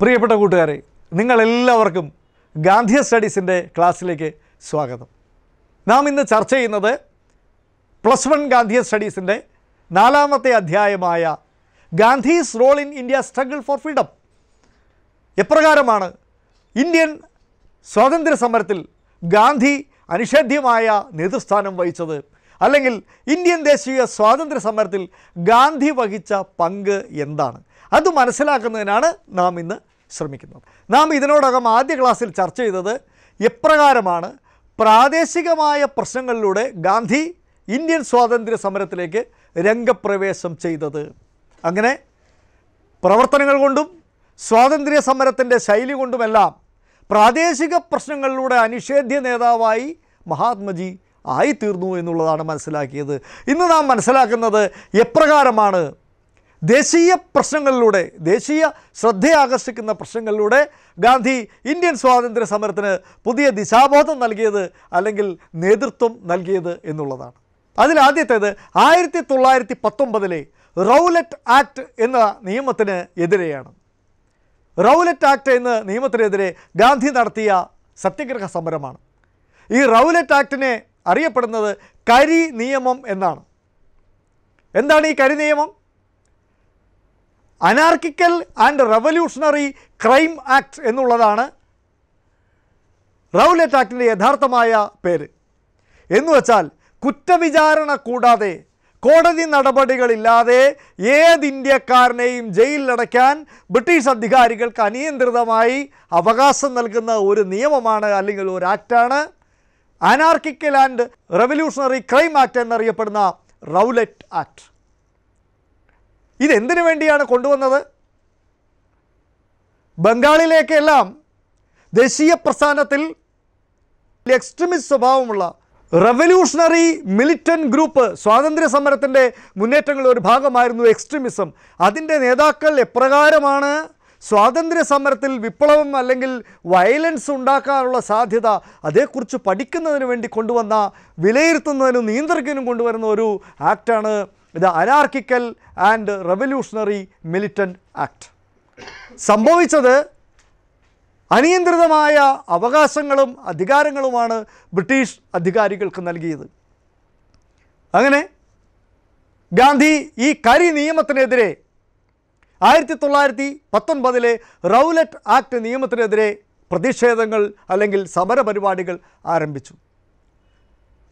പ്രിയപ്പെട്ട കൂട്ടുകാരെ നിങ്ങളെല്ലാവർക്കും ഗാന്ധി സ്റ്റഡീസിൻ്റെ ക്ലാസ്സിലേക്ക് സ്വാഗതം നാം ഇന്ന് ചർച്ച ചെയ്യുന്നത് പ്ലസ് വൺ ഗാന്ധി സ്റ്റഡീസിൻ്റെ നാലാമത്തെ അധ്യായമായ Gandhi's role in India struggle for freedom എപ്രകാരമാണ് ഇന്ത്യൻ സ്വാതന്ത്ര്യ സമരത്തിൽ ഗാന്ധി അനിഷേധ്യമായ നേതൃസ്ഥാനം വഹിച്ചത് അല്ലെങ്കിൽ ഇന്ത്യൻ ദേശീയ സ്വാതന്ത്ര്യ സമരത്തിൽ ഗാന്ധി വഹിച്ച പങ്ക് എന്താണ് അത് മനസ്സിലാക്കുന്നതിനാണ് നാം ഇന്ന് ശ്രമിക്കുന്നത് നാം ഇതിനോടകം ആദ്യ ക്ലാസ്സിൽ ചർച്ച ചെയ്തത് എപ്രകാരമാണ് പ്രാദേശികമായ പ്രശ്നങ്ങളിലൂടെ ഗാന്ധി ഇന്ത്യൻ സ്വാതന്ത്ര്യ സമരത്തിലേക്ക് രംഗപ്രവേശം ചെയ്തത് അങ്ങനെ പ്രവർത്തനങ്ങൾ കൊണ്ടും സ്വാതന്ത്ര്യ സമരത്തിൻ്റെ ശൈലി കൊണ്ടുമെല്ലാം പ്രാദേശിക പ്രശ്നങ്ങളിലൂടെ അനിഷേധ്യ നേതാവായി മഹാത്മജി ആയിത്തീർന്നു എന്നുള്ളതാണ് മനസ്സിലാക്കിയത് ഇന്ന് നാം മനസ്സിലാക്കുന്നത് എപ്രകാരമാണ് ദേശീയ പ്രശ്നങ്ങളിലൂടെ ദേശീയ ശ്രദ്ധയാകർഷിക്കുന്ന പ്രശ്നങ്ങളിലൂടെ ഗാന്ധി ഇന്ത്യൻ സ്വാതന്ത്ര്യ സമരത്തിന് പുതിയ ദിശാബോധം നൽകിയത് അല്ലെങ്കിൽ നേതൃത്വം നൽകിയത് എന്നുള്ളതാണ് അതിലാദ്യത്തേത് ആയിരത്തി തൊള്ളായിരത്തി പത്തൊമ്പതിലെ റൗലറ്റ് ആക്ട് എന്ന നിയമത്തിന് എതിരെയാണ് റൗലറ്റ് ആക്ട് എന്ന നിയമത്തിനെതിരെ ഗാന്ധി നടത്തിയ സത്യഗ്രഹ സമരമാണ് ഈ റൗലറ്റ് ആക്ടിനെ അറിയപ്പെടുന്നത് കരി നിയമം എന്നാണ് എന്താണ് ഈ കരി നിയമം anarchical and revolutionary crime act എന്നുള്ളതാണ് റൗലറ്റ് ആക്ടിൻ്റെ യഥാർത്ഥമായ പേര് എന്ന് വച്ചാൽ കുറ്റവിചാരണ കൂടാതെ കോടതി നടപടികളില്ലാതെ ഏത് ഇന്ത്യക്കാരനെയും ജയിലിലടയ്ക്കാൻ ബ്രിട്ടീഷ് അധികാരികൾക്ക് അനിയന്ത്രിതമായി അവകാശം നൽകുന്ന ഒരു നിയമമാണ് അല്ലെങ്കിൽ ഒരു ആക്റ്റാണ് anarchical and revolutionary crime act എന്നറിയപ്പെടുന്ന റൗലറ്റ് ആക്ട് ഇതെന്തിനു വേണ്ടിയാണ് കൊണ്ടുവന്നത് ബംഗാളിലേക്കെല്ലാം ദേശീയ പ്രസ്ഥാനത്തിൽ എക്സ്ട്രീമിസ്റ്റ് സ്വഭാവമുള്ള റവല്യൂഷണറി മിലിറ്റൻറ്റ് ഗ്രൂപ്പ് സ്വാതന്ത്ര്യ സമരത്തിൻ്റെ മുന്നേറ്റങ്ങളുടെ ഒരു ഭാഗമായിരുന്നു എക്സ്ട്രീമിസം അതിൻ്റെ നേതാക്കൾ എപ്രകാരമാണ് സ്വാതന്ത്ര്യ സമരത്തിൽ വിപ്ലവം അല്ലെങ്കിൽ വയലൻസ് ഉണ്ടാക്കാനുള്ള സാധ്യത അതേക്കുറിച്ച് പഠിക്കുന്നതിന് വേണ്ടി കൊണ്ടുവന്ന വിലയിരുത്തുന്നതിനും നിയന്ത്രിക്കാനും കൊണ്ടുവരുന്ന ഒരു ആക്റ്റാണ് ഇത് anarchical and revolutionary militant act സംഭവിച്ചത് അനിയന്ത്രിതമായ അവകാശങ്ങളും അധികാരങ്ങളുമാണ് ബ്രിട്ടീഷ് അധികാരികൾക്ക് നൽകിയത് അങ്ങനെ ഗാന്ധി ഈ കരി നിയമത്തിനെതിരെ ആയിരത്തി തൊള്ളായിരത്തി പത്തൊൻപതിലെ റൗലറ്റ് ആക്ട് നിയമത്തിനെതിരെ പ്രതിഷേധങ്ങൾ അല്ലെങ്കിൽ സമരപരിപാടികൾ ആരംഭിച്ചു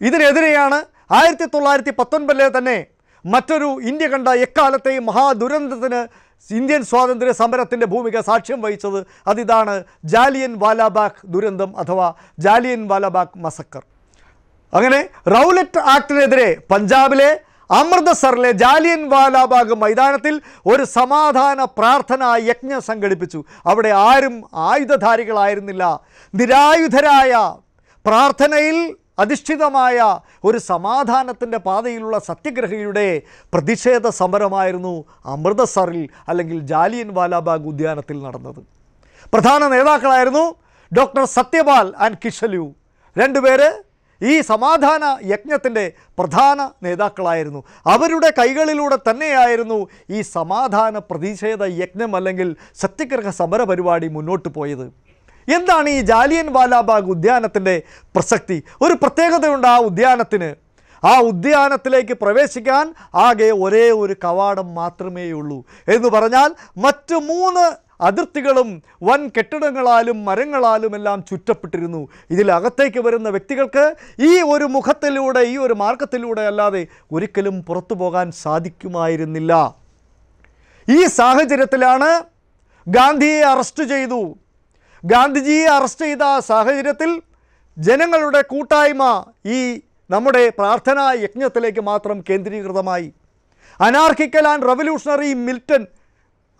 ഇതിനെതിരെയാണ് ആയിരത്തി തൊള്ളായിരത്തി പത്തൊൻപതിലെ തന്നെ മറ്റൊരു ഇന്ത്യ കണ്ട എക്കാലത്തെയും മഹാദുരന്തത്തിന് ഇന്ത്യൻ സ്വാതന്ത്ര്യ സമരത്തിൻ്റെ ഭൂമിക സാക്ഷ്യം വഹിച്ചത് അതിതാണ് ജാലിയൻ വാലാബാഗ് ദുരന്തം അഥവാ ജാലിയൻ വാലാബാഗ് മസക്കർ അങ്ങനെ റൗലറ്റ് ആക്ടിനെതിരെ പഞ്ചാബിലെ അമൃതസറിലെ ജാലിയൻ വാലാബാഗ് മൈതാനത്തിൽ ഒരു സമാധാന പ്രാർത്ഥന യജ്ഞം സംഘടിപ്പിച്ചു അവിടെ ആരും ആയുധധാരികളായിരുന്നില്ല നിരായുധരായ പ്രാർത്ഥനയിൽ അധിഷ്ഠിതമായ ഒരു സമാധാനത്തിൻ്റെ പാതയിലുള്ള സത്യഗ്രഹിയുടെ പ്രതിഷേധ സമരമായിരുന്നു അമൃതസറിൽ അല്ലെങ്കിൽ ജാലിയൻ വാലാബാഗ് ഉദ്യാനത്തിൽ നടന്നത് പ്രധാന നേതാക്കളായിരുന്നു ഡോക്ടർ സത്യപാൽ ആൻഡ് കിഷലു രണ്ടുപേര് ഈ സമാധാന യജ്ഞത്തിൻ്റെ പ്രധാന നേതാക്കളായിരുന്നു അവരുടെ കൈകളിലൂടെ തന്നെയായിരുന്നു ഈ സമാധാന പ്രതിഷേധ യജ്ഞം അല്ലെങ്കിൽ സത്യഗ്രഹ സമരപരിപാടി പരിപാടി മുന്നോട്ട് പോയത് എന്താണ് ഈ ജാലിയൻ വാലാബാഗ് ഉദ്യാനത്തിൻ്റെ പ്രസക്തി ഒരു പ്രത്യേകതയുണ്ട് ആ ഉദ്യാനത്തിന് ആ ഉദ്യാനത്തിലേക്ക് പ്രവേശിക്കാൻ ആകെ ഒരേ ഒരു കവാടം മാത്രമേയുള്ളൂ ഉള്ളൂ എന്ന് പറഞ്ഞാൽ മറ്റ് മൂന്ന് അതിർത്തികളും വൻ കെട്ടിടങ്ങളാലും മരങ്ങളാലും എല്ലാം ചുറ്റപ്പെട്ടിരുന്നു ഇതിലകത്തേക്ക് വരുന്ന വ്യക്തികൾക്ക് ഈ ഒരു മുഖത്തിലൂടെ ഈ ഒരു മാർഗത്തിലൂടെ അല്ലാതെ ഒരിക്കലും പുറത്തു പോകാൻ സാധിക്കുമായിരുന്നില്ല ഈ സാഹചര്യത്തിലാണ് ഗാന്ധിയെ അറസ്റ്റ് ചെയ്തു ഗാന്ധിജിയെ അറസ്റ്റ് ചെയ്ത സാഹചര്യത്തിൽ ജനങ്ങളുടെ കൂട്ടായ്മ ഈ നമ്മുടെ പ്രാർത്ഥനാ യജ്ഞത്തിലേക്ക് മാത്രം കേന്ദ്രീകൃതമായി anarchical and revolutionary militant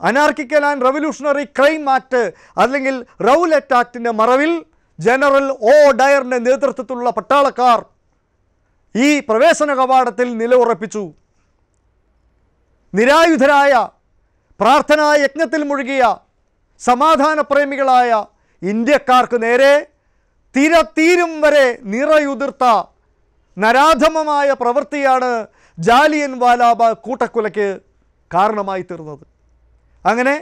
anarchical and revolutionary crime act അല്ലെങ്കിൽ റൗലറ്റ് ആക്ടിൻ്റെ മറവിൽ ജനറൽ ഒ ഡയറിൻ്റെ നേതൃത്വത്തിലുള്ള പട്ടാളക്കാർ ഈ പ്രവേശന കവാടത്തിൽ നിലയുറപ്പിച്ചു നിരായുധരായ പ്രാർത്ഥനാ യജ്ഞത്തിൽ മുഴുകിയ സമാധാന പ്രേമികളായ ഇന്ത്യക്കാർക്ക് നേരെ തീരത്തീരും വരെ നിറയുതിർത്ത നരാധമമായ പ്രവൃത്തിയാണ് ജാലിയൻ വാലാബ കൂട്ടക്കൊലയ്ക്ക് കാരണമായി തീർന്നത് അങ്ങനെ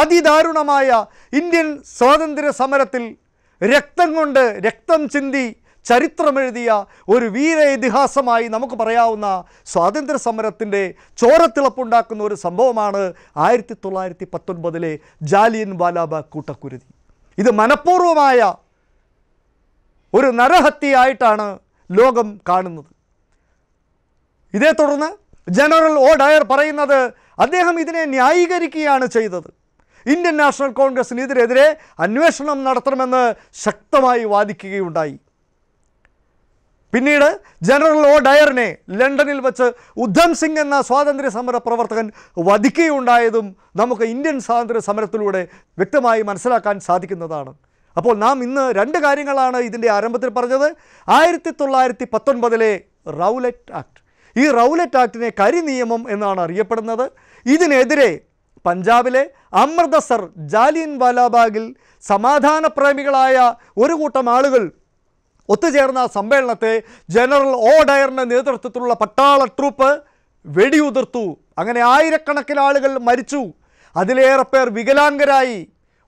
അതിദാരുണമായ ഇന്ത്യൻ സ്വാതന്ത്ര്യ സമരത്തിൽ രക്തം കൊണ്ട് രക്തം ചിന്തി ചരിത്രമെഴുതിയ ഒരു വീര ഇതിഹാസമായി നമുക്ക് പറയാവുന്ന സ്വാതന്ത്ര്യ സമരത്തിൻ്റെ ചോരത്തിളപ്പുണ്ടാക്കുന്ന ഒരു സംഭവമാണ് ആയിരത്തി തൊള്ളായിരത്തി പത്തൊൻപതിലെ ജാലിയൻ വാലാബാഗ് കൂട്ടക്കുരുതി ഇത് മനഃപൂർവമായ ഒരു നരഹത്യയായിട്ടാണ് ലോകം കാണുന്നത് ഇതേ തുടർന്ന് ജനറൽ ഓ ഡയർ പറയുന്നത് അദ്ദേഹം ഇതിനെ ന്യായീകരിക്കുകയാണ് ചെയ്തത് ഇന്ത്യൻ നാഷണൽ കോൺഗ്രസിനെതിരെതിരെ അന്വേഷണം നടത്തണമെന്ന് ശക്തമായി വാദിക്കുകയുണ്ടായി പിന്നീട് ജനറൽ ഒ ഡയറിനെ ലണ്ടനിൽ വച്ച് ഉദ്ധം സിംഗ് എന്ന സ്വാതന്ത്ര്യ സമര പ്രവർത്തകൻ വധിക്കുകയുണ്ടായതും നമുക്ക് ഇന്ത്യൻ സ്വാതന്ത്ര്യ സമരത്തിലൂടെ വ്യക്തമായി മനസ്സിലാക്കാൻ സാധിക്കുന്നതാണ് അപ്പോൾ നാം ഇന്ന് രണ്ട് കാര്യങ്ങളാണ് ഇതിൻ്റെ ആരംഭത്തിൽ പറഞ്ഞത് ആയിരത്തി തൊള്ളായിരത്തി പത്തൊൻപതിലെ റൗലറ്റ് ആക്ട് ഈ റൗലറ്റ് ആക്ടിനെ കരിനിയമം എന്നാണ് അറിയപ്പെടുന്നത് ഇതിനെതിരെ പഞ്ചാബിലെ അമൃതസർ ജാലിയൻ വാലാബാഗിൽ സമാധാന പ്രേമികളായ ഒരു കൂട്ടം ആളുകൾ ഒത്തുചേർന്ന സമ്മേളനത്തെ ജനറൽ ഓ ഡയറിൻ്റെ നേതൃത്വത്തിലുള്ള പട്ടാള ട്രൂപ്പ് വെടിയുതിർത്തു അങ്ങനെ ആയിരക്കണക്കിന് ആളുകൾ മരിച്ചു അതിലേറെ പേർ വികലാംഗരായി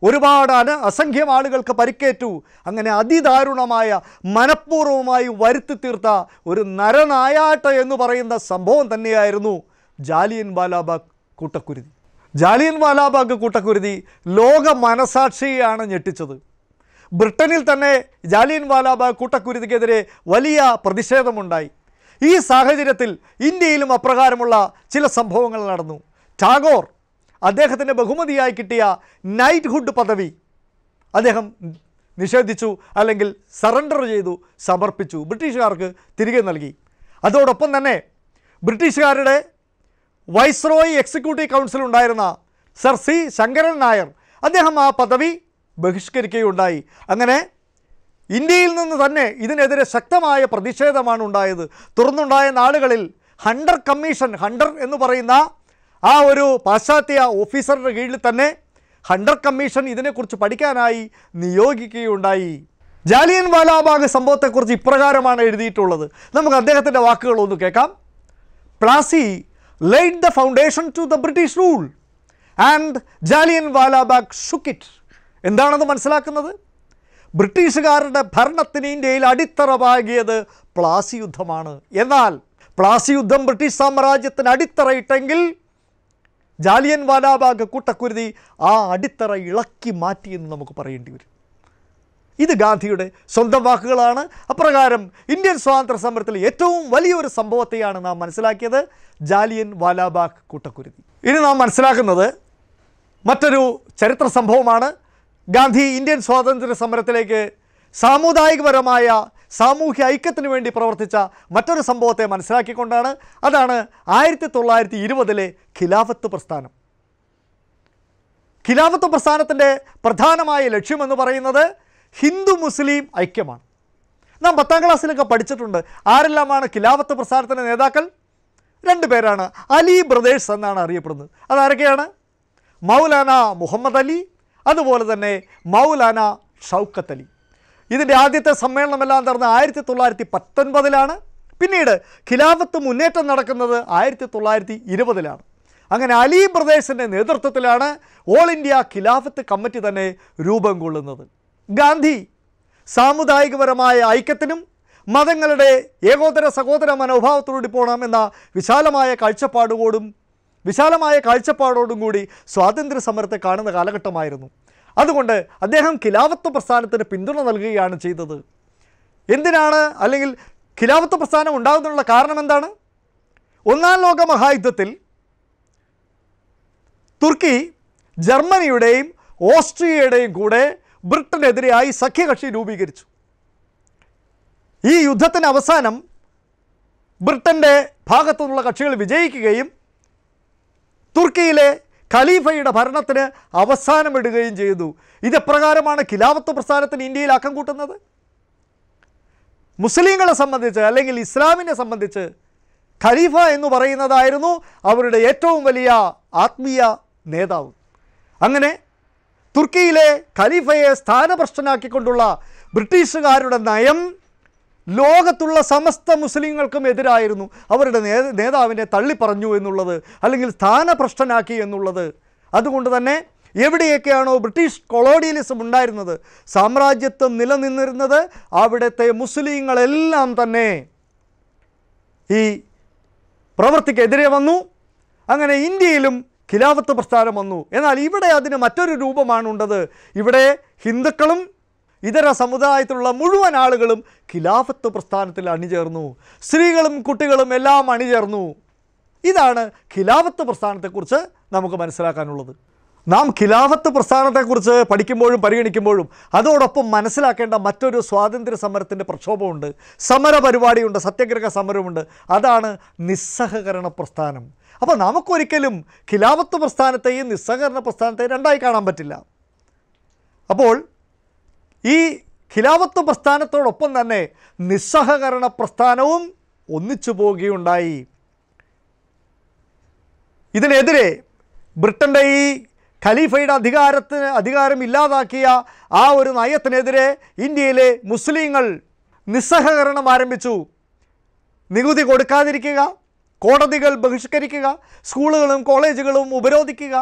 ഒരുപാട് അന അസംഖ്യം ആളുകൾക്ക് പരിക്കേറ്റു അങ്ങനെ അതിദാരുണമായ മനഃപൂർവ്വമായി വരുത്തി തീർത്ത ഒരു നരനായാട്ട എന്ന് പറയുന്ന സംഭവം തന്നെയായിരുന്നു ജാലിയൻ ബാലാബാഗ് കൂട്ടക്കുരുതി ജാലിയൻ വാലാബാഗ് കൂട്ടക്കുരുതി ലോക മനസാക്ഷിയാണ് ഞെട്ടിച്ചത് ബ്രിട്ടനിൽ തന്നെ ജാലിയൻ വാലാബാഗ് കൂട്ടക്കുരുതിക്കെതിരെ വലിയ പ്രതിഷേധമുണ്ടായി ഈ സാഹചര്യത്തിൽ ഇന്ത്യയിലും അപ്രകാരമുള്ള ചില സംഭവങ്ങൾ നടന്നു ടാഗോർ അദ്ദേഹത്തിന് ബഹുമതിയായി കിട്ടിയ നൈറ്റ്ഹുഡ് പദവി അദ്ദേഹം നിഷേധിച്ചു അല്ലെങ്കിൽ സറണ്ടർ ചെയ്തു സമർപ്പിച്ചു ബ്രിട്ടീഷുകാർക്ക് തിരികെ നൽകി അതോടൊപ്പം തന്നെ ബ്രിട്ടീഷുകാരുടെ വൈസ്രോയി എക്സിക്യൂട്ടീവ് കൗൺസിൽ ഉണ്ടായിരുന്ന സർ സി ശങ്കരൻ നായർ അദ്ദേഹം ആ പദവി ബഹിഷ്കരിക്കുകയുണ്ടായി അങ്ങനെ ഇന്ത്യയിൽ നിന്ന് തന്നെ ഇതിനെതിരെ ശക്തമായ പ്രതിഷേധമാണ് ഉണ്ടായത് തുറന്നുണ്ടായ നാളുകളിൽ ഹണ്ടർ കമ്മീഷൻ ഹണ്ടർ എന്ന് പറയുന്ന ആ ഒരു പാശ്ചാത്യ ഓഫീസറുടെ കീഴിൽ തന്നെ ഹണ്ടർ കമ്മീഷൻ ഇതിനെക്കുറിച്ച് പഠിക്കാനായി നിയോഗിക്കുകയുണ്ടായി ജാലിയൻ വാലാബാഗ് സംഭവത്തെക്കുറിച്ച് ഇപ്രകാരമാണ് എഴുതിയിട്ടുള്ളത് നമുക്ക് അദ്ദേഹത്തിൻ്റെ വാക്കുകളൊന്ന് കേൾക്കാം Plassey laid the foundation to the British rule and Jallian Walabagh shook it എന്താണെന്ന് മനസ്സിലാക്കുന്നത് ബ്രിട്ടീഷുകാരുടെ ഭരണത്തിന് ഇന്ത്യയിൽ അടിത്തറ പാകിയത് പ്ലാസി യുദ്ധമാണ് എന്നാൽ പ്ലാസി യുദ്ധം ബ്രിട്ടീഷ് സാമ്രാജ്യത്തിന് അടിത്തറയിട്ടെങ്കിൽ ജാലിയൻ വാലാബാഗ് കൂട്ടക്കുരുതി ആ അടിത്തറ ഇളക്കി മാറ്റിയെന്ന് നമുക്ക് പറയേണ്ടി വരും ഇത് ഗാന്ധിയുടെ സ്വന്തം വാക്കുകളാണ് അപ്രകാരം ഇന്ത്യൻ സ്വാതന്ത്ര്യ സമരത്തിൽ ഏറ്റവും വലിയൊരു സംഭവത്തെയാണ് നാം മനസ്സിലാക്കിയത് ജാലിയൻ വാലാബാഗ് കൂട്ടക്കുരുതി ഇനി നാം മനസ്സിലാക്കുന്നത് മറ്റൊരു ചരിത്ര സംഭവമാണ് ഗാന്ധി ഇന്ത്യൻ സ്വാതന്ത്ര്യ സമരത്തിലേക്ക് സാമുദായികപരമായ സാമൂഹ്യ ഐക്യത്തിന് വേണ്ടി പ്രവർത്തിച്ച മറ്റൊരു സംഭവത്തെ മനസ്സിലാക്കിക്കൊണ്ടാണ് അതാണ് ആയിരത്തി തൊള്ളായിരത്തി ഇരുപതിലെ ഖിലാഫത്ത് പ്രസ്ഥാനം ഖിലാഫത്ത് പ്രസ്ഥാനത്തിൻ്റെ പ്രധാനമായ ലക്ഷ്യമെന്ന് പറയുന്നത് ഹിന്ദു മുസ്ലിം ഐക്യമാണ് നാം പത്താം ക്ലാസ്സിലൊക്കെ പഠിച്ചിട്ടുണ്ട് ആരെല്ലാമാണ് ഖിലാഫത്ത് പ്രസ്ഥാനത്തിൻ്റെ നേതാക്കൾ രണ്ട് പേരാണ് അലി ബ്രദേഴ്സ് എന്നാണ് അറിയപ്പെടുന്നത് അതാരൊക്കെയാണ് മൗലാന മുഹമ്മദ് അലി അതുപോലെ തന്നെ മൗലാന ഷൗക്കത്ത് അലി ഇതിൻ്റെ ആദ്യത്തെ സമ്മേളനമെല്ലാം നടന്ന ആയിരത്തി തൊള്ളായിരത്തി പത്തൊൻപതിലാണ് പിന്നീട് ഖിലാഫത്ത് മുന്നേറ്റം നടക്കുന്നത് ആയിരത്തി തൊള്ളായിരത്തി ഇരുപതിലാണ് അങ്ങനെ അലി ബ്രദേഴ്സിൻ്റെ നേതൃത്വത്തിലാണ് ഓൾ ഇന്ത്യ ഖിലാഫത്ത് കമ്മിറ്റി തന്നെ രൂപം കൊള്ളുന്നത് ഗാന്ധി സാമുദായികപരമായ ഐക്യത്തിനും മതങ്ങളുടെ ഏകോദര സഹോദര മനോഭാവത്തോടി പോകണമെന്ന വിശാലമായ കാഴ്ചപ്പാടുകോടും വിശാലമായ കാഴ്ചപ്പാടോടും കൂടി സ്വാതന്ത്ര്യ സമരത്തെ കാണുന്ന കാലഘട്ടമായിരുന്നു അതുകൊണ്ട് അദ്ദേഹം ഖിലാഫത്ത് പ്രസ്ഥാനത്തിന് പിന്തുണ നൽകുകയാണ് ചെയ്തത് എന്തിനാണ് അല്ലെങ്കിൽ ഖിലാഫത്ത് പ്രസ്ഥാനം ഉണ്ടാകുന്നതിനുള്ള കാരണം എന്താണ് ഒന്നാം ലോക മഹായുദ്ധത്തിൽ തുർക്കി ജർമ്മനിയുടെയും ഓസ്ട്രിയയുടെയും കൂടെ ബ്രിട്ടനെതിരെയായി സഖ്യകക്ഷി രൂപീകരിച്ചു ഈ യുദ്ധത്തിന് അവസാനം ബ്രിട്ടൻ്റെ ഭാഗത്തു നിന്നുള്ള കക്ഷികൾ വിജയിക്കുകയും തുർക്കിയിലെ ഖലീഫയുടെ ഭരണത്തിന് അവസാനമിടുകയും ചെയ്തു ഇതെപ്രകാരമാണ് ഖിലാഫത്ത് പ്രസ്ഥാനത്തിന് ഇന്ത്യയിൽ അക്കം കൂട്ടുന്നത് മുസ്ലിങ്ങളെ സംബന്ധിച്ച് അല്ലെങ്കിൽ ഇസ്ലാമിനെ സംബന്ധിച്ച് ഖലീഫ എന്ന് പറയുന്നതായിരുന്നു അവരുടെ ഏറ്റവും വലിയ ആത്മീയ നേതാവ് അങ്ങനെ തുർക്കിയിലെ ഖലീഫയെ സ്ഥാനഭ്രഷ്ടനാക്കിക്കൊണ്ടുള്ള ബ്രിട്ടീഷുകാരുടെ നയം ലോകത്തുള്ള സമസ്ത മുസ്ലിങ്ങൾക്കും എതിരായിരുന്നു അവരുടെ നേതാവിനെ തള്ളിപ്പറഞ്ഞു എന്നുള്ളത് അല്ലെങ്കിൽ സ്ഥാനഭ്രഷ്ടനാക്കി എന്നുള്ളത് അതുകൊണ്ട് തന്നെ എവിടെയൊക്കെയാണോ ബ്രിട്ടീഷ് കൊളോണിയലിസം ഉണ്ടായിരുന്നത് സാമ്രാജ്യത്വം നിലനിന്നിരുന്നത് അവിടുത്തെ മുസ്ലിങ്ങളെല്ലാം തന്നെ ഈ പ്രവൃത്തിക്കെതിരെ വന്നു അങ്ങനെ ഇന്ത്യയിലും ഖിലാഫത്ത് പ്രസ്ഥാനം വന്നു എന്നാൽ ഇവിടെ അതിന് മറ്റൊരു രൂപമാണുണ്ടത് ഇവിടെ ഹിന്ദുക്കളും ഇതര സമുദായത്തിലുള്ള മുഴുവൻ ആളുകളും ഖിലാഫത്ത് പ്രസ്ഥാനത്തിൽ അണിചേർന്നു സ്ത്രീകളും കുട്ടികളും എല്ലാം അണിചേർന്നു ഇതാണ് ഖിലാഫത്ത് പ്രസ്ഥാനത്തെക്കുറിച്ച് നമുക്ക് മനസ്സിലാക്കാനുള്ളത് നാം ഖിലാഫത്ത് പ്രസ്ഥാനത്തെക്കുറിച്ച് പഠിക്കുമ്പോഴും പരിഗണിക്കുമ്പോഴും അതോടൊപ്പം മനസ്സിലാക്കേണ്ട മറ്റൊരു സ്വാതന്ത്ര്യ സമരത്തിൻ്റെ പ്രക്ഷോഭമുണ്ട് സമര പരിപാടിയുണ്ട് സമരമുണ്ട് അതാണ് നിസ്സഹകരണ പ്രസ്ഥാനം അപ്പോൾ നമുക്കൊരിക്കലും ഖിലാഫത്ത് പ്രസ്ഥാനത്തെയും നിസ്സഹകരണ പ്രസ്ഥാനത്തെയും രണ്ടായി കാണാൻ പറ്റില്ല അപ്പോൾ ഈ ഖിലാഫത്ത് പ്രസ്ഥാനത്തോടൊപ്പം തന്നെ നിസ്സഹകരണ പ്രസ്ഥാനവും ഒന്നിച്ചു പോവുകയുണ്ടായി ഇതിനെതിരെ ബ്രിട്ടൻ്റെ ഈ ഖലീഫയുടെ അധികാരത്തിന് അധികാരം ഇല്ലാതാക്കിയ ആ ഒരു നയത്തിനെതിരെ ഇന്ത്യയിലെ മുസ്ലിങ്ങൾ നിസ്സഹകരണം ആരംഭിച്ചു നികുതി കൊടുക്കാതിരിക്കുക കോടതികൾ ബഹിഷ്കരിക്കുക സ്കൂളുകളും കോളേജുകളും ഉപരോധിക്കുക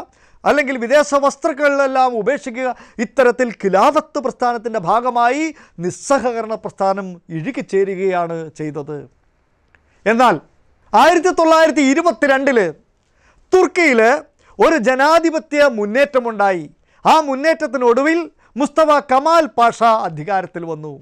അല്ലെങ്കിൽ വിദേശ വസ്തുക്കളിലെല്ലാം ഉപേക്ഷിക്കുക ഇത്തരത്തിൽ ഖിലാഫത്ത് പ്രസ്ഥാനത്തിൻ്റെ ഭാഗമായി നിസ്സഹകരണ പ്രസ്ഥാനം ഇഴുകിച്ചേരുകയാണ് ചെയ്തത് എന്നാൽ ആയിരത്തി തൊള്ളായിരത്തി ഇരുപത്തിരണ്ടില് തുർക്കിയിൽ ഒരു ജനാധിപത്യ മുന്നേറ്റമുണ്ടായി ആ മുന്നേറ്റത്തിനൊടുവിൽ മുസ്തഫ കമാൽ പാഷ അധികാരത്തിൽ വന്നു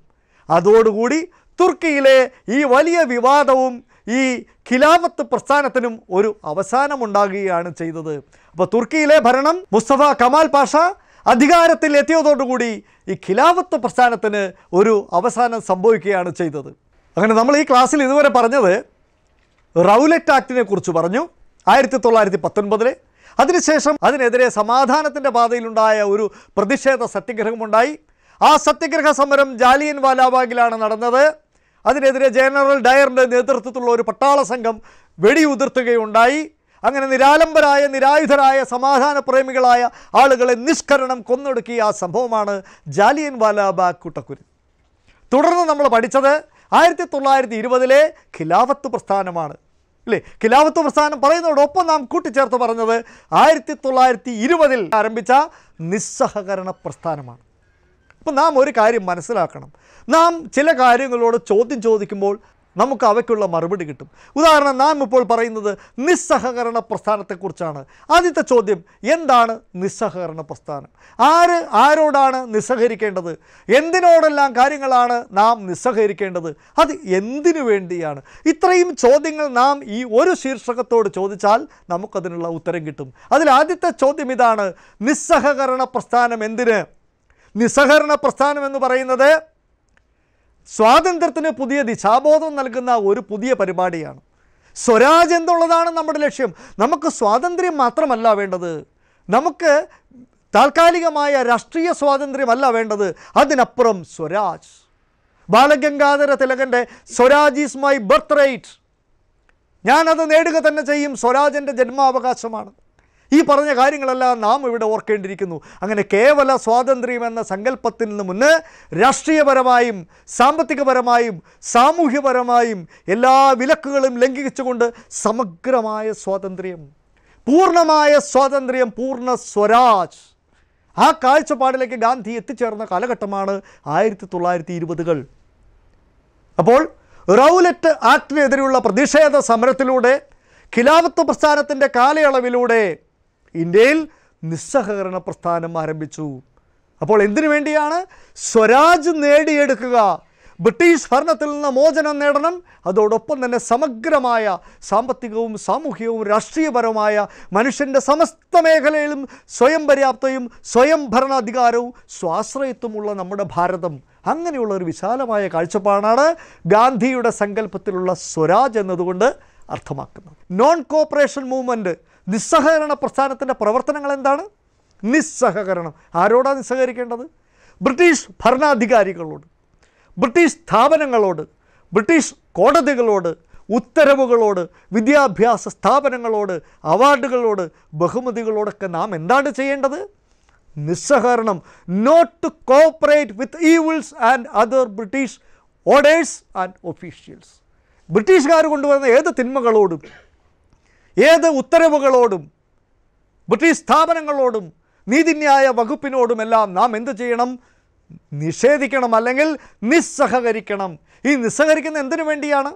അതോടുകൂടി തുർക്കിയിലെ ഈ വലിയ വിവാദവും ഈ ഖിലാഫത്ത് പ്രസ്ഥാനത്തിനും ഒരു അവസാനമുണ്ടാകുകയാണ് ചെയ്തത് അപ്പോൾ തുർക്കിയിലെ ഭരണം മുസ്തഫ കമാൽ പാഷ അധികാരത്തിൽ എത്തിയതോടുകൂടി ഈ ഖിലാഫത്ത് പ്രസ്ഥാനത്തിന് ഒരു അവസാനം സംഭവിക്കുകയാണ് ചെയ്തത് അങ്ങനെ നമ്മൾ ഈ ക്ലാസ്സിൽ ഇതുവരെ പറഞ്ഞത് റൗലറ്റ് ആക്ടിനെ കുറിച്ച് പറഞ്ഞു ആയിരത്തി തൊള്ളായിരത്തി പത്തൊൻപതിലെ അതിനുശേഷം അതിനെതിരെ സമാധാനത്തിൻ്റെ പാതയിലുണ്ടായ ഒരു പ്രതിഷേധ സത്യഗ്രഹമുണ്ടായി ആ സത്യഗ്രഹ സമരം ജാലിയൻ വാലാബാഗിലാണ് നടന്നത് അതിനെതിരെ ജനറൽ ഡയറിൻ്റെ നേതൃത്വത്തിലുള്ള ഒരു പട്ടാള സംഘം വെടിയുതിർത്തുകയുണ്ടായി അങ്ങനെ നിരാലംബരായ നിരായുധരായ സമാധാന പ്രേമികളായ ആളുകളെ നിഷ്കരണം കൊന്നൊടുക്കിയ ആ സംഭവമാണ് ജാലിയൻ വാലാബാഗ് കുട്ടക്കുരു തുടർന്ന് നമ്മൾ പഠിച്ചത് ആയിരത്തി തൊള്ളായിരത്തി ഇരുപതിലെ ഖിലാഫത്ത് പ്രസ്ഥാനമാണ് അല്ലേ ഖിലാഫത്ത് പ്രസ്ഥാനം പറയുന്നതോടൊപ്പം നാം കൂട്ടിച്ചേർത്ത് പറഞ്ഞത് ആയിരത്തി തൊള്ളായിരത്തി ഇരുപതിൽ ആരംഭിച്ച നിസ്സഹകരണ പ്രസ്ഥാനമാണ് അപ്പം നാം ഒരു കാര്യം മനസ്സിലാക്കണം നാം ചില കാര്യങ്ങളോട് ചോദ്യം ചോദിക്കുമ്പോൾ നമുക്ക് അവയ്ക്കുള്ള മറുപടി കിട്ടും ഉദാഹരണം നാം ഇപ്പോൾ പറയുന്നത് നിസ്സഹകരണ പ്രസ്ഥാനത്തെക്കുറിച്ചാണ് ആദ്യത്തെ ചോദ്യം എന്താണ് നിസ്സഹകരണ പ്രസ്ഥാനം ആര് ആരോടാണ് നിസ്സഹരിക്കേണ്ടത് എന്തിനോടെല്ലാം കാര്യങ്ങളാണ് നാം നിസ്സഹരിക്കേണ്ടത് അത് എന്തിനു വേണ്ടിയാണ് ഇത്രയും ചോദ്യങ്ങൾ നാം ഈ ഒരു ശീർഷകത്തോട് ചോദിച്ചാൽ നമുക്കതിനുള്ള ഉത്തരം കിട്ടും അതിൽ ആദ്യത്തെ ചോദ്യം ഇതാണ് നിസ്സഹകരണ പ്രസ്ഥാനം എന്തിന് നിസ്സഹകരണ പ്രസ്ഥാനം എന്ന് പറയുന്നത് സ്വാതന്ത്ര്യത്തിന് പുതിയ ദിശാബോധം നൽകുന്ന ഒരു പുതിയ പരിപാടിയാണ് സ്വരാജ് എന്നുള്ളതാണ് നമ്മുടെ ലക്ഷ്യം നമുക്ക് സ്വാതന്ത്ര്യം മാത്രമല്ല വേണ്ടത് നമുക്ക് താൽക്കാലികമായ രാഷ്ട്രീയ സ്വാതന്ത്ര്യമല്ല വേണ്ടത് അതിനപ്പുറം സ്വരാജ് ബാലഗംഗാധര തിലകൻ്റെ Swaraj is my birthright ഞാനത് നേടുക തന്നെ ചെയ്യും സ്വരാജൻ്റെ ജന്മാവകാശമാണ് ഈ പറഞ്ഞ കാര്യങ്ങളെല്ലാം നാം ഇവിടെ ഓർക്കേണ്ടിയിരിക്കുന്നു അങ്ങനെ കേവല സ്വാതന്ത്ര്യം എന്ന സങ്കല്പത്തിൽ നിന്ന് മുന്ന് രാഷ്ട്രീയപരമായും സാമ്പത്തികപരമായും സാമൂഹ്യപരമായും എല്ലാ വിലക്കുകളും ലംഘിച്ചുകൊണ്ട് സമഗ്രമായ സ്വാതന്ത്ര്യം പൂർണ്ണമായ സ്വാതന്ത്ര്യം പൂർണ്ണ സ്വരാജ് ആ കാഴ്ചപ്പാടിലേക്ക് ഗാന്ധി എത്തിച്ചേർന്ന കാലഘട്ടമാണ് ആയിരത്തി തൊള്ളായിരത്തി ഇരുപതുകൾ അപ്പോൾ റൗലറ്റ് ആക്ടിനെതിരെയുള്ള പ്രതിഷേധ സമരത്തിലൂടെ ഖിലാഫത്ത് പ്രസ്ഥാനത്തിൻ്റെ കാലയളവിലൂടെ ഇന്ത്യയിൽ നിസ്സഹകരണ പ്രസ്ഥാനം ആരംഭിച്ചു അപ്പോൾ എന്തിനു വേണ്ടിയാണ് സ്വരാജ് നേടിയെടുക്കുക ബ്രിട്ടീഷ് ഭരണത്തിൽ നിന്ന് മോചനം നേടണം അതോടൊപ്പം തന്നെ സമഗ്രമായ സാമ്പത്തികവും സാമൂഹികവും രാഷ്ട്രീയപരവുമായ മനുഷ്യൻ്റെ സമസ്ത മേഖലയിലും സ്വയം പര്യാപ്തയും സ്വയം ഭരണാധികാരവും സ്വാശ്രയത്വമുള്ള നമ്മുടെ ഭാരതം അങ്ങനെയുള്ള ഒരു വിശാലമായ കാഴ്ചപ്പാടാണ് ഗാന്ധിയുടെ സങ്കല്പത്തിലുള്ള സ്വരാജ് എന്നതുകൊണ്ട് അർത്ഥമാക്കുന്നത് നോൺ കോപ്പറേഷൻ മൂവ്മെൻറ്റ് നിസ്സഹകരണ പ്രസ്ഥാനത്തിൻ്റെ പ്രവർത്തനങ്ങൾ എന്താണ് നിസ്സഹകരണം ആരോടാണ് നിസ്സഹകരിക്കേണ്ടത് ബ്രിട്ടീഷ് ഭരണാധികാരികളോട് ബ്രിട്ടീഷ് സ്ഥാപനങ്ങളോട് ബ്രിട്ടീഷ് കോടതികളോട് ഉത്തരവുകളോട് വിദ്യാഭ്യാസ സ്ഥാപനങ്ങളോട് അവാർഡുകളോട് ബഹുമതികളോടൊക്കെ നാം എന്താണ് ചെയ്യേണ്ടത് നിസ്സഹകരണം not to cooperate with evils and other British orders and officials ബ്രിട്ടീഷുകാർ കൊണ്ടുവരുന്ന ഏത് തിന്മകളോടും ഏത് ഉത്തരവുകളോടും ബ്രിട്ടീഷ് സ്ഥാപനങ്ങളോടും നീതിന്യായ വകുപ്പിനോടുമെല്ലാം നാം എന്ത് ചെയ്യണം നിഷേധിക്കണം അല്ലെങ്കിൽ നിസ്സഹകരിക്കണം ഈ നിസ്സഹകരിക്കുന്ന എന്തിനു വേണ്ടിയാണ്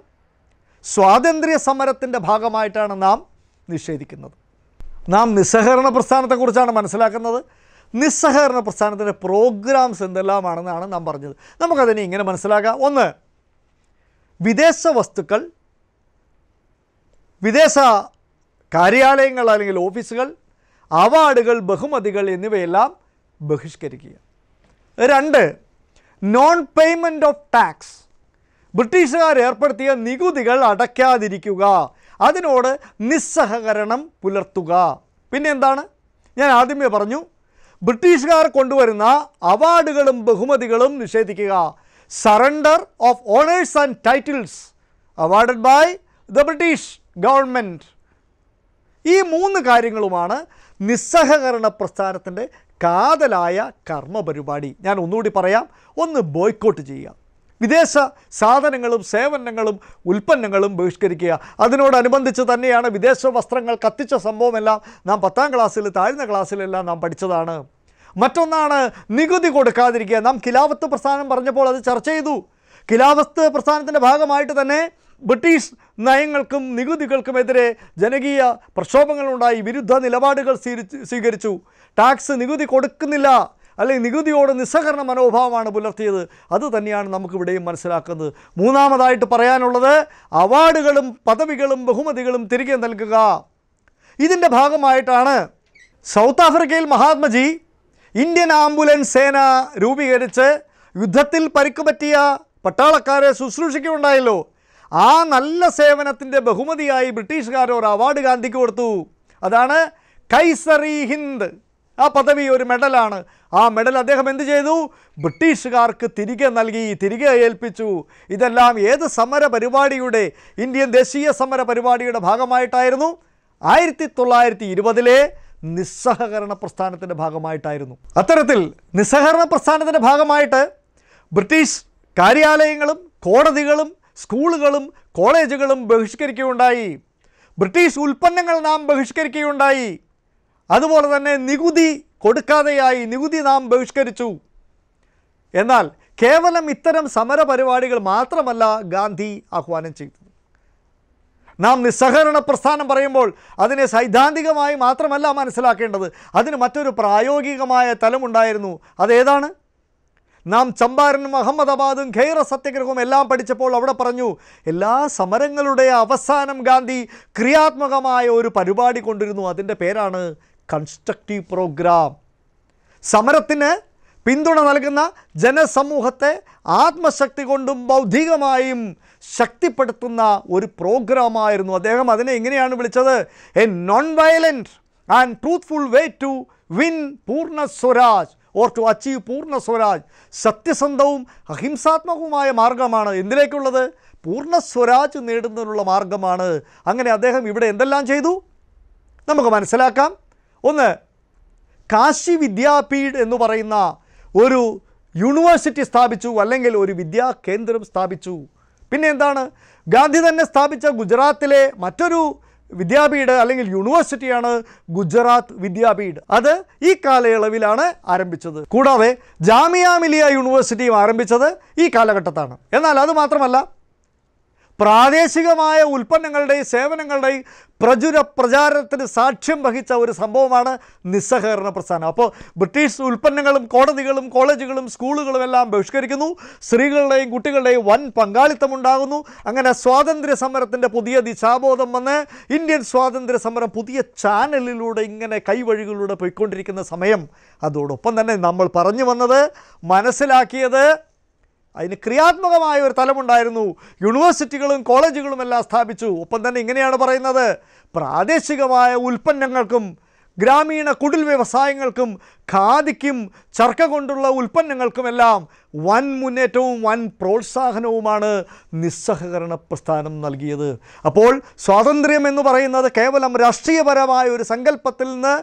സ്വാതന്ത്ര്യ സമരത്തിൻ്റെ ഭാഗമായിട്ടാണ് നാം നിഷേധിക്കുന്നത് നാം നിസ്സഹകരണ പ്രസ്ഥാനത്തെക്കുറിച്ചാണ് മനസ്സിലാക്കുന്നത് നിസ്സഹകരണ പ്രസ്ഥാനത്തിൻ്റെ പ്രോഗ്രാംസ് എന്തെല്ലാമാണെന്നാണ് നാം പറഞ്ഞത് നമുക്കതിനെ ഇങ്ങനെ മനസ്സിലാക്കാം ഒന്ന് വിദേശ വസ്തുക്കൾ വിദേശ കാര്യാലയങ്ങൾ അല്ലെങ്കിൽ ഓഫീസുകൾ അവാർഡുകൾ ബഹുമതികൾ എന്നിവയെല്ലാം ബഹിഷ്കരിക്കുക രണ്ട് നോൺ പേയ്മെൻറ്റ് ഓഫ് ടാക്സ് ബ്രിട്ടീഷുകാർ ഏർപ്പെടുത്തിയ നികുതികൾ അടയ്ക്കാതിരിക്കുക അതിനോട് നിസ്സഹകരണം പുലർത്തുക പിന്നെ എന്താണ് ഞാൻ ആദ്യമേ പറഞ്ഞു ബ്രിട്ടീഷുകാർ കൊണ്ടുവരുന്ന അവാർഡുകളും ബഹുമതികളും നിഷേധിക്കുക surrender of honours and titles awarded by the British government ഈ മൂന്ന് കാര്യങ്ങളുമാണ് നിസ്സഹകരണ പ്രസ്ഥാനത്തിൻ്റെ കാതലായ കർമ്മ പരിപാടി ഞാൻ ഒന്നുകൂടി പറയാം ഒന്ന് ബോയ്ക്കോട്ട് ചെയ്യുക വിദേശ സാധനങ്ങളും സേവനങ്ങളും ഉൽപ്പന്നങ്ങളും ബഹിഷ്കരിക്കുക അതിനോടനുബന്ധിച്ച് തന്നെയാണ് വിദേശ വസ്ത്രങ്ങൾ കത്തിച്ച സംഭവമെല്ലാം നാം പത്താം ക്ലാസ്സിൽ താഴ്ന്ന ക്ലാസ്സിലെല്ലാം നാം പഠിച്ചതാണ് മറ്റൊന്നാണ് നികുതി കൊടുക്കാതിരിക്കുക നാം ഖിലാഫത്ത് പ്രസ്ഥാനം പറഞ്ഞപ്പോൾ അത് ചർച്ച ചെയ്തു ഖിലാഫത്ത് പ്രസ്ഥാനത്തിൻ്റെ ഭാഗമായിട്ട് തന്നെ ബ്രിട്ടീഷ് നയങ്ങൾക്കും നികുതികൾക്കുമെതിരെ ജനകീയ പ്രക്ഷോഭങ്ങളുണ്ടായി വിരുദ്ധ നിലപാടുകൾ സ്വീകരിച്ചു ടാക്സ് നികുതി കൊടുക്കുന്നില്ല അല്ലെങ്കിൽ നികുതിയോട് നിസ്സഹകരണ മനോഭാവമാണ് പുലർത്തിയത് അത് തന്നെയാണ് നമുക്കിവിടെയും മനസ്സിലാക്കുന്നത് മൂന്നാമതായിട്ട് പറയാനുള്ളത് അവാർഡുകളും പദവികളും ബഹുമതികളും തിരികെ നൽകുക ഇതിൻ്റെ ഭാഗമായിട്ടാണ് സൗത്ത് ആഫ്രിക്കയിൽ മഹാത്മജി ഇന്ത്യൻ ആംബുലൻസ് സേന രൂപീകരിച്ച് യുദ്ധത്തിൽ പരിക്കുപറ്റിയ പട്ടാളക്കാരെ ശുശ്രൂഷിക്കുകയുണ്ടായല്ലോ ആ നല്ല സേവനത്തിൻ്റെ ബഹുമതിയായി ബ്രിട്ടീഷുകാർ ഒരു അവാർഡ് ഗാന്ധിക്ക് കൊടുത്തു അതാണ് കൈസറി ഹിന്ദ് ആ പദവി ഒരു മെഡലാണ് ആ മെഡൽ അദ്ദേഹം എന്ത് ചെയ്തു ബ്രിട്ടീഷുകാർക്ക് തിരികെ നൽകി തിരികെ ഏൽപ്പിച്ചു ഇതെല്ലാം ഏത് സമര പരിപാടിയുടെ ഇന്ത്യൻ ദേശീയ സമര പരിപാടിയുടെ ഭാഗമായിട്ടായിരുന്നു ആയിരത്തി തൊള്ളായിരത്തി ഇരുപതിലെ നിസ്സഹകരണ പ്രസ്ഥാനത്തിൻ്റെ ഭാഗമായിട്ടായിരുന്നു അത്തരത്തിൽ നിസ്സഹകരണ പ്രസ്ഥാനത്തിൻ്റെ ഭാഗമായിട്ട് ബ്രിട്ടീഷ് കാര്യാലയങ്ങളും കോടതികളും സ്കൂളുകളും കോളേജുകളും ബഹിഷ്കരിക്കുകയുണ്ടായി ബ്രിട്ടീഷ് ഉൽപ്പന്നങ്ങൾ നാം ബഹിഷ്കരിക്കുകയുണ്ടായി അതുപോലെ തന്നെ നികുതി കൊടുക്കാതെയായി നികുതി നാം ബഹിഷ്കരിച്ചു എന്നാൽ കേവലം ഇത്തരം സമരപരിപാടികൾ മാത്രമല്ല ഗാന്ധി ആഹ്വാനം ചെയ്തു നാം നിസ്സഹകരണ പ്രസ്ഥാനം പറയുമ്പോൾ അതിനെ സൈദ്ധാന്തികമായി മാത്രമല്ല മനസ്സിലാക്കേണ്ടത് അതിന് മറ്റൊരു പ്രായോഗികമായ തലമുണ്ടായിരുന്നു അതേതാണ് നാം ചമ്പാരനും അഹമ്മദാബാദും ഖൈറ സത്യഗ്രഹവും എല്ലാം പഠിച്ചപ്പോൾ അവിടെ പറഞ്ഞു എല്ലാ സമരങ്ങളുടെ അവസാനം ഗാന്ധി ക്രിയാത്മകമായ ഒരു പരിപാടി കൊണ്ടിരുന്നു അതിൻ്റെ പേരാണ് കൺസ്ട്രക്റ്റീവ് പ്രോഗ്രാം സമരത്തിന് പിന്തുണ നൽകുന്ന ജനസമൂഹത്തെ ആത്മശക്തി കൊണ്ടും ബൗദ്ധികമായും ശക്തിപ്പെടുത്തുന്ന ഒരു പ്രോഗ്രാമായിരുന്നു അദ്ദേഹം അതിനെ എങ്ങനെയാണ് വിളിച്ചത് a non violent and truthful way to win പൂർണ്ണ സ്വരാജ് ഓർ ടു അച്ചീവ് പൂർണ്ണ സ്വരാജ് സത്യസന്ധവും അഹിംസാത്മകവുമായ മാർഗമാണ് എന്തിലേക്കുള്ളത് പൂർണ്ണ സ്വരാജ് നേടുന്നതിനുള്ള മാർഗമാണ് അങ്ങനെ അദ്ദേഹം ഇവിടെ എന്തെല്ലാം ചെയ്തു നമുക്ക് മനസ്സിലാക്കാം ഒന്ന് കാശി വിദ്യാപീഠ് എന്ന് പറയുന്ന ഒരു യൂണിവേഴ്സിറ്റി സ്ഥാപിച്ചു അല്ലെങ്കിൽ ഒരു വിദ്യാ കേന്ദ്രം സ്ഥാപിച്ചു പിന്നെ എന്താണ് ഗാന്ധി തന്നെ സ്ഥാപിച്ച ഗുജറാത്തിലെ മറ്റൊരു വിദ്യാപീഠ് അല്ലെങ്കിൽ യൂണിവേഴ്സിറ്റിയാണ് ഗുജറാത്ത് വിദ്യാപീഠ് അത് ഈ കാലയളവിലാണ് ആരംഭിച്ചത് കൂടാതെ ജാമിയ മിലിയ യൂണിവേഴ്സിറ്റിയും ആരംഭിച്ചത് ഈ കാലഘട്ടത്താണ് എന്നാൽ അത് മാത്രമല്ല പ്രാദേശികമായ ഉൽപ്പന്നങ്ങളുടെയും സേവനങ്ങളുടെയും പ്രചുര പ്രചാരണത്തിന് സാക്ഷ്യം വഹിച്ച ഒരു സംഭവമാണ് നിസ്സഹകരണ പ്രസ്ഥാനം അപ്പോൾ ബ്രിട്ടീഷ് ഉൽപ്പന്നങ്ങളും കോടതികളും കോളേജുകളും സ്കൂളുകളും എല്ലാം ബഹിഷ്കരിക്കുന്നു സ്ത്രീകളുടെയും കുട്ടികളുടെയും വൻ പങ്കാളിത്തം ഉണ്ടാകുന്നു അങ്ങനെ സ്വാതന്ത്ര്യ സമരത്തിൻ്റെ പുതിയ ദിശാബോധം വന്ന് ഇന്ത്യൻ സ്വാതന്ത്ര്യ സമരം പുതിയ ചാനലിലൂടെ ഇങ്ങനെ കൈവഴികളിലൂടെ പോയിക്കൊണ്ടിരിക്കുന്ന സമയം അതോടൊപ്പം തന്നെ നമ്മൾ പറഞ്ഞു വന്നത് മനസ്സിലാക്കിയത് അതിന് ക്രിയാത്മകമായ ഒരു തലമുണ്ടായിരുന്നു യൂണിവേഴ്സിറ്റികളും കോളേജുകളും എല്ലാം സ്ഥാപിച്ചു ഒപ്പം തന്നെ ഇങ്ങനെയാണ് പറയുന്നത് പ്രാദേശികമായ ഉൽപ്പന്നങ്ങൾക്കും ഗ്രാമീണ കുടിൽ വ്യവസായങ്ങൾക്കും ഖാദിക്കും ചർക്ക കൊണ്ടുള്ള ഉൽപ്പന്നങ്ങൾക്കുമെല്ലാം വൻ മുന്നേറ്റവും വൻ പ്രോത്സാഹനവുമാണ് നിസ്സഹകരണ പ്രസ്ഥാനം നൽകിയത് അപ്പോൾ സ്വാതന്ത്ര്യം എന്ന് പറയുന്നത് കേവലം രാഷ്ട്രീയപരമായ ഒരു സങ്കല്പത്തിൽ നിന്ന്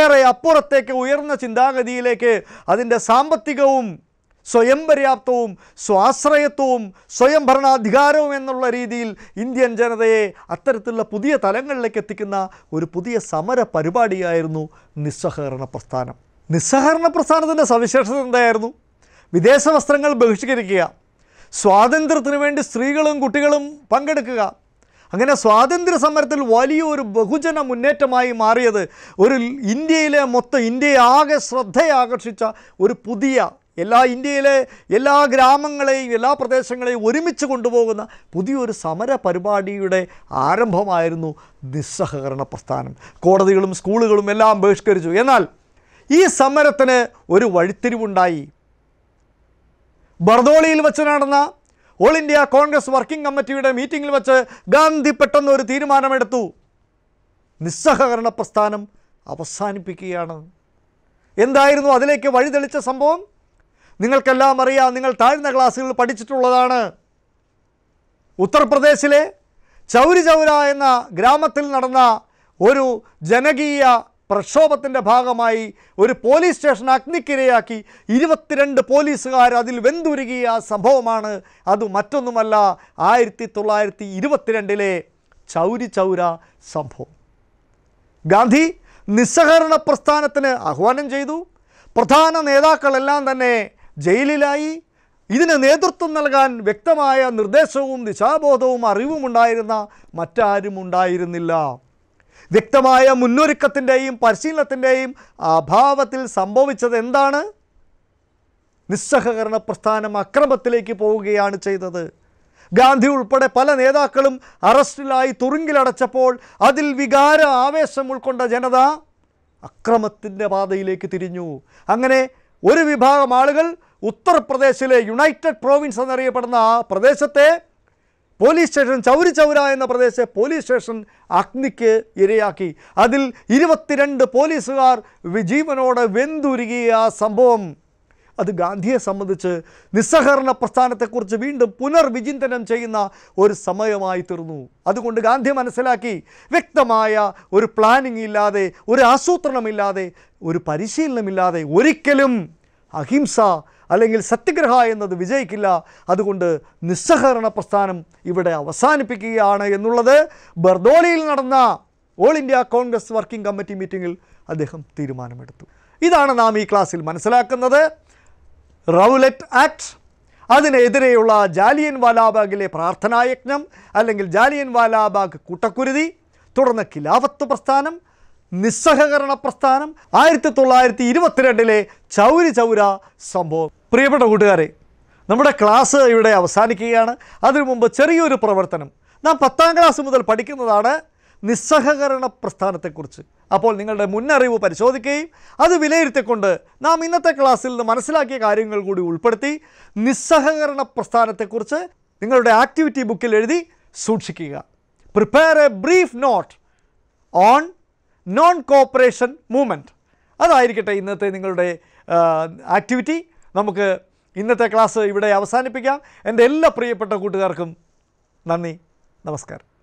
ഏറെ അപ്പുറത്തേക്ക് ഉയർന്ന ചിന്താഗതിയിലേക്ക് അതിൻ്റെ സാമ്പത്തികവും സ്വയം പര്യാപ്തവും സ്വാശ്രയത്വവും സ്വയം ഭരണാധികാരവും എന്നുള്ള രീതിയിൽ ഇന്ത്യൻ ജനതയെ അത്തരത്തിലുള്ള പുതിയ തലങ്ങളിലേക്ക് എത്തിക്കുന്ന ഒരു പുതിയ സമര പരിപാടിയായിരുന്നു നിസ്സഹകരണ പ്രസ്ഥാനം നിസ്സഹകരണ പ്രസ്ഥാനത്തിൻ്റെ സവിശേഷത എന്തായിരുന്നു വിദേശ വസ്ത്രങ്ങൾ ബഹിഷ്കരിക്കുക സ്വാതന്ത്ര്യത്തിന് വേണ്ടി സ്ത്രീകളും കുട്ടികളും പങ്കെടുക്കുക അങ്ങനെ സ്വാതന്ത്ര്യ സമരത്തിൽ വലിയൊരു ബഹുജന മുന്നേറ്റമായി മാറിയത് ഒരു ഇന്ത്യയിലെ മൊത്തം ഇന്ത്യയെ ആകെ ശ്രദ്ധയാകർഷിച്ച ഒരു പുതിയ എല്ലാ ഇന്ത്യയിലെ എല്ലാ ഗ്രാമങ്ങളെയും എല്ലാ പ്രദേശങ്ങളെയും ഒരുമിച്ച് കൊണ്ടുപോകുന്ന പുതിയൊരു സമര പരിപാടിയുടെ ആരംഭമായിരുന്നു നിസ്സഹകരണ പ്രസ്ഥാനം കോടതികളും സ്കൂളുകളും എല്ലാം ബഹിഷ്കരിച്ചു എന്നാൽ ഈ സമരത്തിന് ഒരു വഴിത്തിരിവുണ്ടായി ബർദോളിയിൽ വച്ച് നടന്ന ഓൾ ഇന്ത്യ കോൺഗ്രസ് വർക്കിംഗ് കമ്മിറ്റിയുടെ മീറ്റിംഗിൽ വെച്ച് ഗാന്ധി പെട്ടെന്ന് ഒരു തീരുമാനമെടുത്തു നിസ്സഹകരണ പ്രസ്ഥാനം അവസാനിപ്പിക്കുകയാണ് എന്തായിരുന്നു അതിലേക്ക് വഴിതെളിച്ച സംഭവം നിങ്ങൾക്കെല്ലാം അറിയാം നിങ്ങൾ താഴ്ന്ന ക്ലാസ്സുകളിൽ പഠിച്ചിട്ടുള്ളതാണ് ഉത്തർപ്രദേശിലെ ചൗരി ചൗര എന്ന ഗ്രാമത്തിൽ നടന്ന ഒരു ജനകീയ പ്രക്ഷോഭത്തിൻ്റെ ഭാഗമായി ഒരു പോലീസ് സ്റ്റേഷൻ അഗ്നിക്കിരയാക്കി ഇരുപത്തിരണ്ട് പോലീസുകാർ അതിൽ വെന്തുരുകിയ സംഭവമാണ് അത് മറ്റൊന്നുമല്ല ആയിരത്തി തൊള്ളായിരത്തി ഇരുപത്തിരണ്ടിലെ ചൗരി ചൗര സംഭവം ഗാന്ധി നിസ്സഹകരണ പ്രസ്ഥാനത്തിന് ആഹ്വാനം ചെയ്തു പ്രധാന നേതാക്കളെല്ലാം തന്നെ ജയിലിലായി ഇതിന് നേതൃത്വം നൽകാൻ വ്യക്തമായ നിർദ്ദേശവും ദിശാബോധവും അറിവും ഉണ്ടായിരുന്ന മറ്റാരും ഉണ്ടായിരുന്നില്ല വ്യക്തമായ മുന്നൊരുക്കത്തിൻ്റെയും പരിശീലനത്തിൻ്റെയും അഭാവത്തിൽ സംഭവിച്ചത് എന്താണ് നിസ്സഹകരണ പ്രസ്ഥാനം അക്രമത്തിലേക്ക് പോവുകയാണ് ചെയ്തത് ഗാന്ധി ഉൾപ്പെടെ പല നേതാക്കളും അറസ്റ്റിലായി തുറുങ്കിലടച്ചപ്പോൾ അതിൽ വികാര ആവേശം ഉൾക്കൊണ്ട ജനത അക്രമത്തിൻ്റെ പാതയിലേക്ക് തിരിഞ്ഞു അങ്ങനെ ഒരു വിഭാഗം ആളുകൾ ഉത്തർപ്രദേശിലെ യുണൈറ്റഡ് പ്രോവിൻസ് എന്നറിയപ്പെടുന്ന ആ പ്രദേശത്തെ പോലീസ് സ്റ്റേഷൻ ചൗരി ചൗര എന്ന പ്രദേശത്തെ പോലീസ് സ്റ്റേഷൻ അഗ്നിക്ക് ഇരയാക്കി അതിൽ ഇരുപത്തിരണ്ട് പോലീസുകാർ ജീവനോടെ വെന്തുരുകിയ ആ സംഭവം അത് ഗാന്ധിയെ സംബന്ധിച്ച് നിസ്സഹകരണ പ്രസ്ഥാനത്തെക്കുറിച്ച് വീണ്ടും പുനർവിചിന്തനം ചെയ്യുന്ന ഒരു സമയമായി തീർന്നു അതുകൊണ്ട് ഗാന്ധി മനസ്സിലാക്കി വ്യക്തമായ ഒരു പ്ലാനിംഗ് ഇല്ലാതെ ഒരു ആസൂത്രണമില്ലാതെ ഒരു പരിശീലനമില്ലാതെ ഒരിക്കലും അഹിംസ അല്ലെങ്കിൽ സത്യഗ്രഹ എന്നത് വിജയിക്കില്ല അതുകൊണ്ട് നിസ്സഹകരണ പ്രസ്ഥാനം ഇവിടെ അവസാനിപ്പിക്കുകയാണ് എന്നുള്ളത് ബർദോലിയിൽ നടന്ന all India Congress working committee മീറ്റിങ്ങിൽ അദ്ദേഹം തീരുമാനമെടുത്തു ഇതാണ് നാം ഈ ക്ലാസ്സിൽ മനസ്സിലാക്കുന്നത് റൗലറ്റ് ആക്ട് അതിനെതിരെയുള്ള ജാലിയൻ വാലാബാഗിലെ പ്രാർത്ഥനായജ്ഞം അല്ലെങ്കിൽ ജാലിയൻ വാലാബാഗ് കൂട്ടക്കുരുതി തുടർന്ന് ഖിലാഫത്ത് പ്രസ്ഥാനം നിസ്സഹകരണ പ്രസ്ഥാനം ആയിരത്തി തൊള്ളായിരത്തി ഇരുപത്തിരണ്ടിലെ ചൗരി ചൗര സംഭവം പ്രിയപ്പെട്ട കൂട്ടുകാരെ നമ്മുടെ ക്ലാസ് ഇവിടെ അവസാനിക്കുകയാണ് അതിനു മുമ്പ് ചെറിയൊരു പ്രവർത്തനം നാം പത്താം ക്ലാസ് മുതൽ പഠിക്കുന്നതാണ് നിസ്സഹകരണ പ്രസ്ഥാനത്തെക്കുറിച്ച് അപ്പോൾ നിങ്ങളുടെ മുന്നറിവ് പരിശോധിക്കുകയും അത് വിലയിരുത്തിക്കൊണ്ട് നാം ഇന്നത്തെ ക്ലാസ്സിൽ നിന്ന് മനസ്സിലാക്കിയ കാര്യങ്ങൾ കൂടി ഉൾപ്പെടുത്തി നിസ്സഹകരണ പ്രസ്ഥാനത്തെക്കുറിച്ച് നിങ്ങളുടെ ആക്ടിവിറ്റി ബുക്കിൽ എഴുതി സൂക്ഷിക്കുക prepare a brief note on non cooperation movement അതായിരിക്കട്ടെ ഇന്നത്തെ നിങ്ങളുടെ ആക്ടിവിറ്റി നമുക്ക് ഇന്നത്തെ ക്ലാസ് ഇവിടെ അവസാനിപ്പിക്കാം എൻ്റെ എല്ലാ പ്രിയപ്പെട്ട കൂട്ടുകാർക്കും നന്ദി നമസ്കാരം